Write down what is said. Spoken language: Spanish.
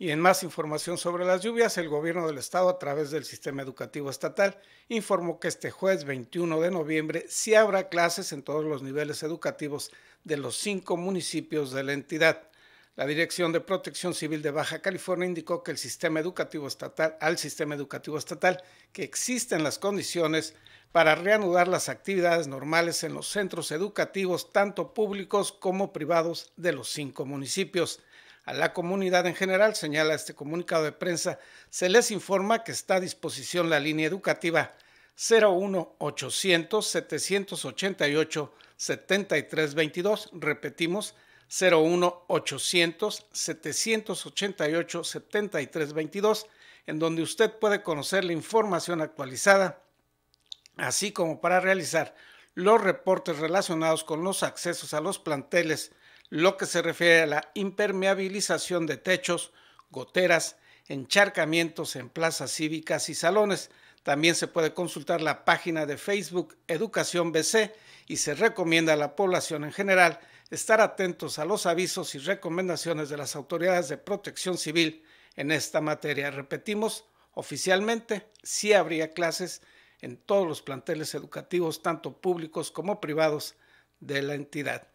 Y en más información sobre las lluvias, el gobierno del estado a través del sistema educativo estatal informó que este jueves 21 de noviembre sí habrá clases en todos los niveles educativos de los cinco municipios de la entidad. La Dirección de Protección Civil de Baja California indicó que el sistema educativo estatal, al sistema educativo estatal, que existen las condiciones para reanudar las actividades normales en los centros educativos, tanto públicos como privados, de los cinco municipios a la comunidad en general, señala este comunicado de prensa, se les informa que está a disposición la línea educativa 800 788 7322, repetimos 800 788 7322, en donde usted puede conocer la información actualizada, así como para realizar los reportes relacionados con los accesos a los planteles lo que se refiere a la impermeabilización de techos, goteras, encharcamientos en plazas cívicas y salones. También se puede consultar la página de Facebook Educación BC y se recomienda a la población en general estar atentos a los avisos y recomendaciones de las autoridades de protección civil en esta materia. Repetimos, oficialmente sí habría clases en todos los planteles educativos, tanto públicos como privados, de la entidad.